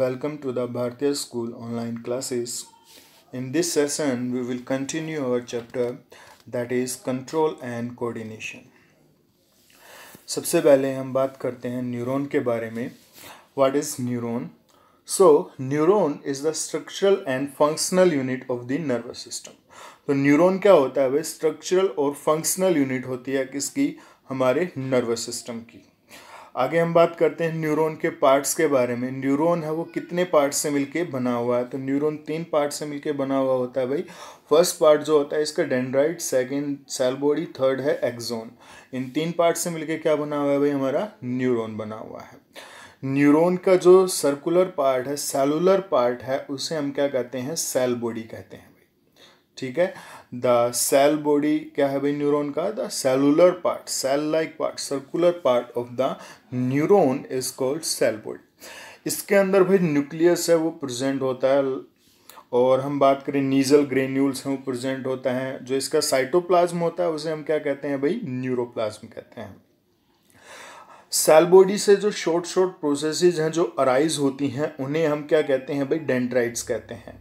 welcome to the Bhartiya School online classes. In this session, we will continue our chapter that is control and coordination. सबसे पहले हम बात करते हैं neuron के बारे में What is neuron So neuron is the structural and functional unit of the nervous system. तो न्यूरॉन क्या होता है वह स्ट्रक्चरल और फंक्शनल यूनिट होती है किसकी हमारे नर्वस सिस्टम की आगे हम बात करते हैं न्यूरॉन के पार्ट्स के बारे में न्यूरॉन है वो कितने पार्ट से मिलके बना हुआ है तो न्यूरॉन तीन पार्ट से मिलके बना हुआ होता है भाई फर्स्ट पार्ट जो होता है इसका dendrite second cell body third है एक्सोन इन तीन पार्ट से मिलके क्या बना हुआ है भाई हमारा न्यूरॉन बना हुआ है न्यूरॉन का जो सर्कुलर पार्ट है सेलुलर पार्ट है उसे हम क्या कहते हैं सेल बॉडी कहते हैं भाई ठीक है द सेल बॉडी क्या है भाई न्यूरॉन का the cellular part cell like part circular part of the neuron is called cell body इसके अंदर भाई न्यूक्लियस है वो प्रेजेंट होता है और हम बात करें नीजल ग्रेन्यूल्स हैं वो प्रेजेंट होता है जो इसका साइटोप्लाज्म होता है उसे हम क्या कहते हैं भाई न्यूरोप्लाज्म कहते हैं सेल बॉडी से जो शॉर्ट शॉर्ट प्रोसेसेस हैं जो अराइज होती हैं उन्हें हम क्या कहते हैं भाई डेंड्राइट्स कहते हैं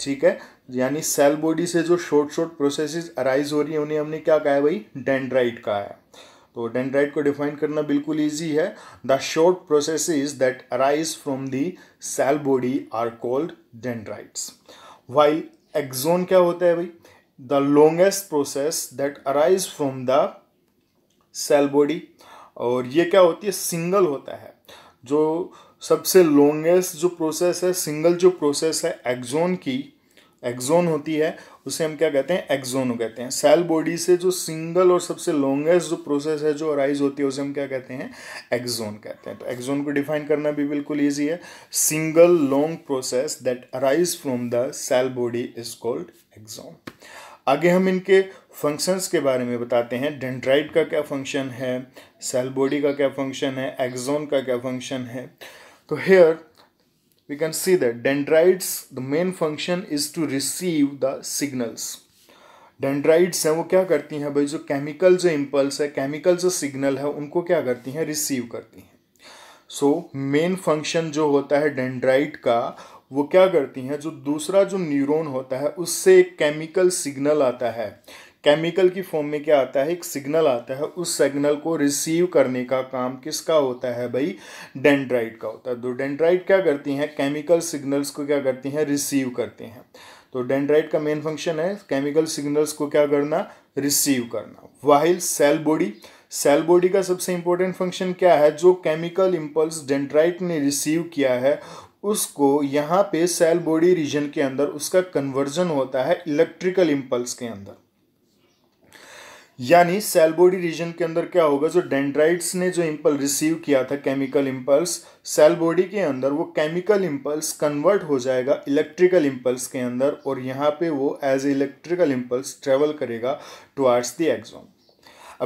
ठीक है यानी सेल बॉडी से जो शॉर्ट शॉर्ट प्रोसेसेस अराइज हो रही हैं उन्हें हमने क्या कहा है भाई डेंड्राइट कहा है तो डेंड्राइट को डिफाइन करना बिल्कुल ईजी है the short process that arise from the cell body are called dendrites while axon क्या होता है भाई the longest process that arise from the cell body और ये क्या होती है सिंगल होता है जो सबसे लॉन्गेस्ट जो प्रोसेस है सिंगल जो प्रोसेस है एक्जोन की एक्जोन होती है उसे हम क्या कहते हैं एक्जोन कहते हैं सेल बॉडी से जो सिंगल और सबसे लॉन्गेस्ट जो प्रोसेस है जो अराइज होती है उसे हम क्या कहते हैं एक्जोन कहते हैं तो एक्जोन को डिफाइन करना भी बिल्कुल ईजी है single long process that arise from the cell body is called axon आगे हम इनके फंक्शंस के बारे में बताते हैं डेंड्राइड का क्या फंक्शन है सेल बॉडी का क्या फंक्शन है एक्जोन का क्या फंक्शन है तो here we can see that dendrites the main function is to receive the signals dendrites हैं वो क्या करती हैं भाई जो केमिकल जो इम्पल्स है केमिकल जो सिग्नल है उनको क्या करती हैं रिसीव करती हैं सो मेन फंक्शन जो होता है डेंड्राइट का वो क्या करती हैं जो दूसरा जो न्यूरॉन होता है उससे एक केमिकल सिग्नल आता है केमिकल की फॉर्म में क्या आता है एक सिग्नल आता है उस सिग्नल को रिसीव करने का काम किसका होता है भाई डेंड्राइट का होता है तो डेंड्राइट क्या करती हैं केमिकल सिग्नल्स को क्या करती हैं रिसीव करते हैं तो डेंड्राइट का मेन फंक्शन है केमिकल सिग्नल्स को क्या करना रिसीव करना while cell body cell body का सबसे इंपॉर्टेंट फंक्शन क्या है जो केमिकल इम्पल्स डेंड्राइट ने रिसीव किया है उसको यहाँ पे सेल बॉडी रीजन के अंदर उसका कन्वर्जन होता है इलेक्ट्रिकल इम्पल्स के अंदर यानी सेल बॉडी रीजन के अंदर क्या होगा जो डेंड्राइट्स ने जो इम्पल रिसीव किया था केमिकल इम्पल्स सेल बॉडी के अंदर वो केमिकल इम्पल्स कन्वर्ट हो जाएगा इलेक्ट्रिकल इम्पल्स के अंदर और यहाँ पे वो एज इलेक्ट्रिकल इम्पल्स ट्रेवल करेगा टुवार्ड्स द एग्जोन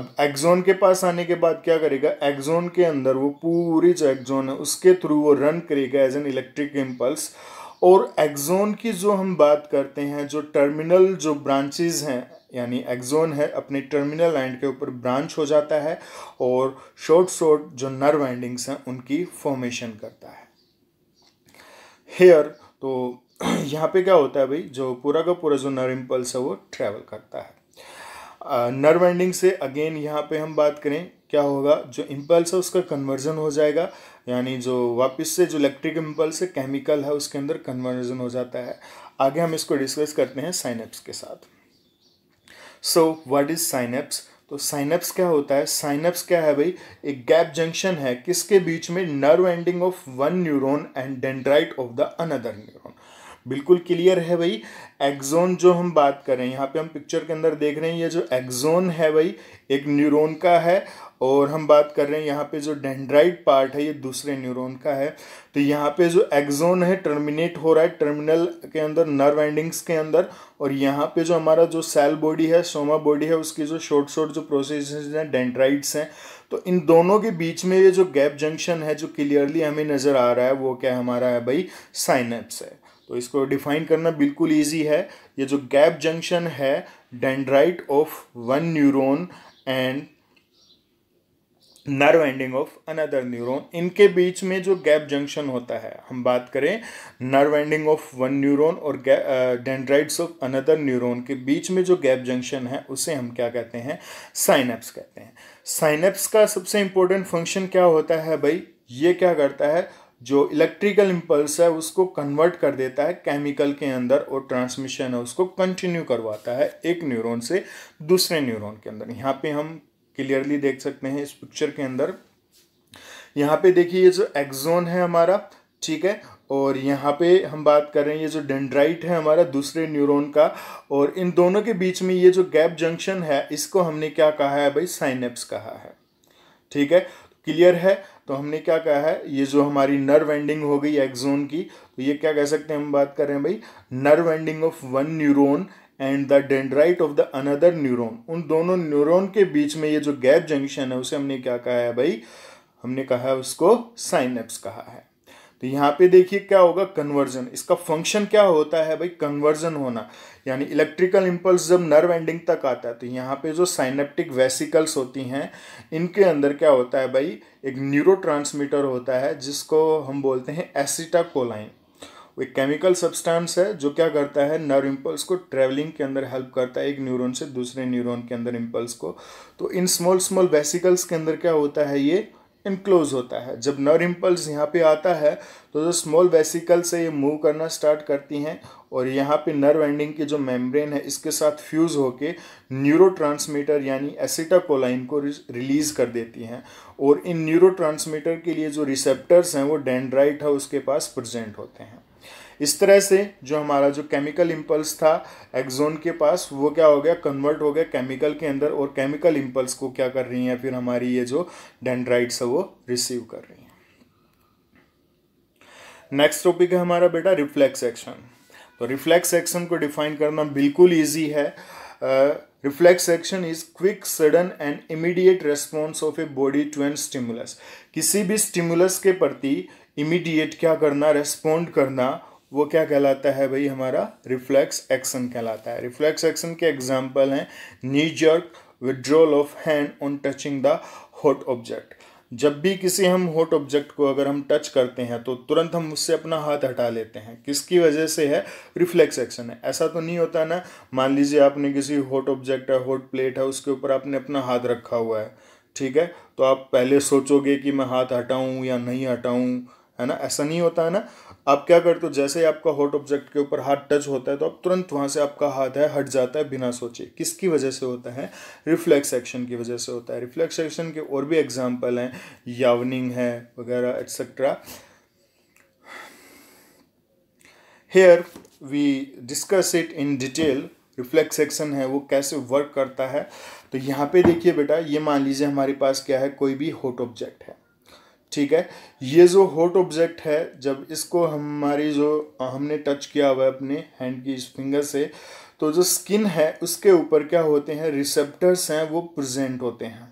अब एक्जोन के पास आने के बाद क्या करेगा एग्जोन के अंदर वो पूरी जो एग्जोन है उसके थ्रू वो रन करेगा एज एन इलेक्ट्रिक इम्पल्स और एग्जोन की जो हम बात करते हैं जो टर्मिनल जो ब्रांचेज हैं यानी एक्जोन है अपने टर्मिनल एंड के ऊपर ब्रांच हो जाता है और शॉर्ट शॉर्ट जो नर्व एंडिंग्स हैं उनकी फॉर्मेशन करता है हेयर तो यहाँ पे क्या होता है भाई जो पूरा का पूरा जो नर्व इम्पल्स है वो ट्रेवल करता है नर्व एंडिंग से अगेन यहाँ पे हम बात करें क्या होगा जो इम्पल्स है उसका कन्वर्जन हो जाएगा यानी जो वापस से जो इलेक्ट्रिक इम्पल्स है केमिकल है उसके अंदर कन्वर्जन हो जाता है आगे हम इसको डिस्कस करते हैं साइनेप्स के साथ सो व्हाट इज साइनेप्स तो साइनेप्स क्या होता है साइनेप्स क्या है भाई एक गैप जंक्शन है किसके बीच में nerve ending of one neuron and dendrite of the another neuron बिल्कुल क्लियर है भाई एक्जोन जो हम बात करें यहाँ पे हम पिक्चर के अंदर देख रहे हैं ये जो एक्जोन है भाई एक न्यूरोन का है और हम बात कर रहे हैं यहाँ पे जो डेंड्राइट पार्ट है ये दूसरे न्यूरॉन का है तो यहाँ पे जो एक्जोन है टर्मिनेट हो रहा है टर्मिनल के अंदर नर्व एंडिंग्स के अंदर और यहाँ पे जो हमारा जो सेल बॉडी है सोमा बॉडी है उसकी जो शॉर्ट शॉर्ट जो प्रोसेस हैं डेंड्राइट्स हैं तो इन दोनों के बीच में ये जो गैप जंक्शन है जो क्लियरली हमें नज़र आ रहा है वो क्या हमारा है भाई साइनेप्स है तो इसको डिफाइन करना बिल्कुल ईजी है ये जो गैप जंक्शन है dendrite of one neuron and nerve ending of another neuron इनके बीच में जो गैप जंक्शन होता है हम बात करें nerve ending of one neuron और डेंड्राइट्स ऑफ अनदर न्यूरोन के बीच में जो गैप जंक्शन है उसे हम क्या कहते हैं साइनेप्स कहते हैं साइनेप्स का सबसे इंपॉर्टेंट फंक्शन क्या होता है भाई ये क्या करता है जो इलेक्ट्रिकल इम्पल्स है उसको कन्वर्ट कर देता है केमिकल के अंदर और ट्रांसमिशन है उसको कंटिन्यू करवाता है एक न्यूरॉन से दूसरे न्यूरॉन के अंदर यहाँ पे हम क्लियरली देख सकते हैं इस पिक्चर के अंदर यहाँ पे देखिए ये जो एक्जोन है हमारा ठीक है और यहाँ पे हम बात कर रहे हैं ये जो डेंड्राइट है हमारा दूसरे न्यूरॉन का और इन दोनों के बीच में ये जो गैप जंक्शन है इसको हमने क्या कहा है भाई साइनेप्स कहा है ठीक है क्लियर है तो हमने क्या कहा है ये जो हमारी नर्व एंडिंग हो गई एक्जोन की तो ये क्या कह सकते हैं हम बात कर रहे हैं भाई nerve ending of one neuron and the dendrite of the another neuron उन दोनों न्यूरोन के बीच में ये जो गैप जंक्शन है उसे हमने क्या कहा है भाई हमने कहा है उसको साइनेप्स कहा है तो यहाँ पे देखिए क्या होगा कन्वर्जन इसका फंक्शन क्या होता है भाई कन्वर्जन होना यानी इलेक्ट्रिकल इम्पल्स जब नर्व एंडिंग तक आता है तो यहाँ पे जो साइनेप्टिक वेसिकल्स होती हैं इनके अंदर क्या होता है भाई एक न्यूरो होता है जिसको हम बोलते हैं एसिटाकोलाइन वो एक केमिकल सब्सटेंस है जो क्या करता है नर्व इम्पल्स को ट्रेवलिंग के अंदर हेल्प करता है एक न्यूरॉन से दूसरे न्यूरॉन के अंदर इम्पल्स को तो इन स्मॉल स्मॉल वेसिकल्स के अंदर क्या होता है ये इनक्लोज होता है जब नर्व इम्पल्स यहाँ पे आता है तो जो स्मॉल वेसिकल से ये मूव करना स्टार्ट करती हैं और यहाँ पे नर्व एंडिंग की जो मेम्ब्रेन है इसके साथ फ्यूज़ होके न्यूरो यानी एसिटाकोलाइन को रिलीज़ कर देती हैं और इन न्यूरो के लिए जो रिसेप्टर्स हैं वो डेंड्राइट है उसके पास प्रजेंट होते हैं इस तरह से जो हमारा जो केमिकल इम्पल्स था एक्जोन के पास वो क्या हो गया कन्वर्ट हो गया केमिकल के अंदर और केमिकल इम्पल्स को क्या कर रही हैं फिर हमारी ये जो डेंड्राइट्स है वो रिसीव कर रही हैं नेक्स्ट टॉपिक है हमारा बेटा रिफ्लेक्स एक्शन तो रिफ्लेक्स एक्शन को डिफाइन करना बिल्कुल ईजी है reflex action is quick sudden and immediate response of a body to an stimulus किसी भी स्टिमुलस के प्रति इमीडिएट क्या करना रेस्पॉन्ड करना वो क्या कहलाता है भाई हमारा रिफ्लेक्स एक्शन कहलाता है रिफ्लेक्स एक्शन के एग्जाम्पल हैं knee jerk withdrawal of hand on touching the hot object जब भी किसी हम हॉट ऑब्जेक्ट को अगर हम टच करते हैं तो तुरंत हम उससे अपना हाथ हटा लेते हैं किसकी वजह से है रिफ्लेक्स एक्शन है ऐसा तो नहीं होता ना मान लीजिए आपने किसी हॉट ऑब्जेक्ट है हॉट प्लेट है उसके ऊपर आपने अपना हाथ रखा हुआ है ठीक है तो आप पहले सोचोगे कि मैं हाथ हटाऊं या नहीं हटाऊं है ना ऐसा नहीं होता है ना आप क्या करते हो जैसे ही आपका हॉट ऑब्जेक्ट के ऊपर हाथ टच होता है तो आप तुरंत वहाँ से आपका हाथ है हट जाता है बिना सोचे किसकी वजह से होता है रिफ्लेक्स एक्शन की वजह से होता है रिफ्लेक्स एक्शन के और भी एग्जाम्पल हैं यावनिंग है वगैरह etcetera here we discuss it in detail reflex action है वो कैसे वर्क करता है तो यहाँ पे देखिए बेटा ये मान लीजिए हमारे पास क्या है कोई भी हॉट ऑब्जेक्ट है ठीक है ये जो हॉट ऑब्जेक्ट है जब इसको हमारी जो हमने टच किया हुआ है अपने हैंड की इस फिंगर से तो जो स्किन है उसके ऊपर क्या होते हैं रिसेप्टर्स हैं वो प्रेजेंट होते हैं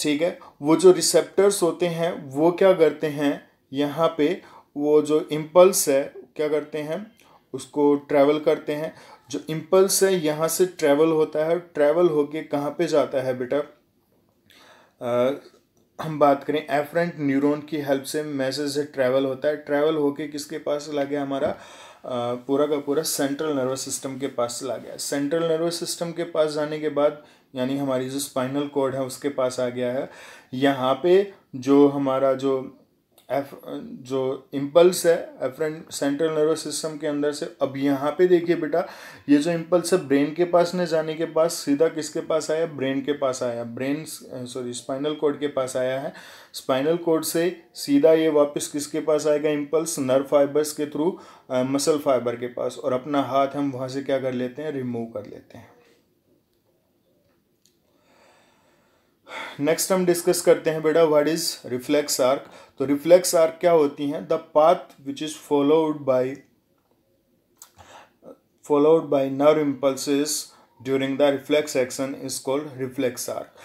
ठीक है वो जो रिसेप्टर्स होते हैं वो क्या करते हैं यहाँ पे वो जो इम्पल्स है क्या करते हैं उसको ट्रैवल करते हैं जो इम्पल्स है यहाँ से ट्रैवल होता है ट्रैवल होके कहाँ पे जाता है बेटा हम बात करें एफरेंट न्यूरॉन की हेल्प से मैसेज ट्रैवल होता है ट्रैवल होके किसके पास चला गया हमारा पूरा का पूरा सेंट्रल नर्वस सिस्टम के पास चला गया सेंट्रल नर्वस सिस्टम के पास जाने के बाद यानी हमारी जो स्पाइनल कोड है उसके पास आ गया है यहाँ पे जो हमारा जो एफ जो इम्पल्स है एफरेंट सेंट्रल नर्वस सिस्टम के अंदर से अब यहाँ पे देखिए बेटा ये जो इम्पल्स है ब्रेन के पास ने जाने के पास सीधा किसके पास आया ब्रेन के पास आया ब्रेन सॉरी स्पाइनल कोड के पास आया है स्पाइनल कोड से सीधा ये वापस किसके पास आएगा इम्पल्स नर्व फाइबर्स के थ्रू मसल फाइबर के पास और अपना हाथ हम वहाँ से क्या कर लेते हैं रिमूव कर लेते हैं नेक्स्ट हम डिस्कस करते हैं बेटा व्हाट इज रिफ्लेक्स आर्क तो रिफ्लेक्स आर क्या होती हैं the path which is followed by followed by nerve impulses during the reflex action is called reflex arc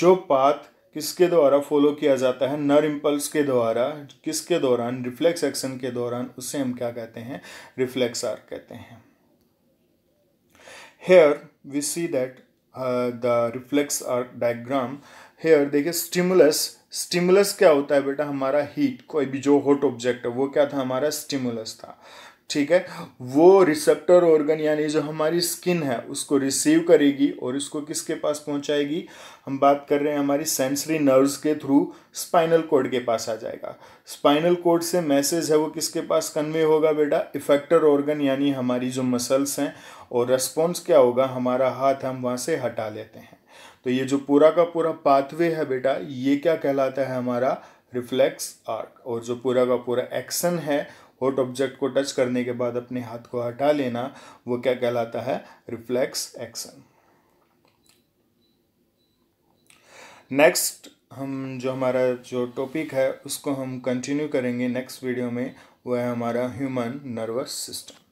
जो पाथ किसके द्वारा फॉलो किया जाता है नर इम्पल्स के द्वारा किसके दौरान रिफ्लेक्स एक्शन के दौरान उसे हम क्या कहते हैं रिफ्लेक्स आर्क कहते हैं here we see that the reflex arc diagram here देखिए स्टिमुलस स्टिमुलस क्या होता है बेटा हमारा हीट कोई भी जो हॉट ऑब्जेक्ट है वो क्या था हमारा स्टिमुलस था ठीक है वो रिसेप्टर ऑर्गन यानी जो हमारी स्किन है उसको रिसीव करेगी और इसको किसके पास पहुंचाएगी हम बात कर रहे हैं हमारी सेंसरी नर्व्स के थ्रू स्पाइनल कोड के पास आ जाएगा स्पाइनल कोड से मैसेज है वो किसके पास कन्वे होगा बेटा इफेक्टर ऑर्गन यानी हमारी जो मसल्स हैं और रेस्पॉन्स क्या होगा हमारा हाथ हम वहाँ से हटा लेते हैं तो ये जो पूरा का पूरा पाथवे है बेटा ये क्या कहलाता है हमारा रिफ्लेक्स आर्क और जो पूरा का पूरा एक्शन है होट ऑब्जेक्ट को टच करने के बाद अपने हाथ को हटा लेना वो क्या कहलाता है रिफ्लेक्स एक्शन नेक्स्ट हम जो हमारा जो टॉपिक है उसको हम कंटिन्यू करेंगे नेक्स्ट वीडियो में वह है हमारा ह्यूमन नर्वस सिस्टम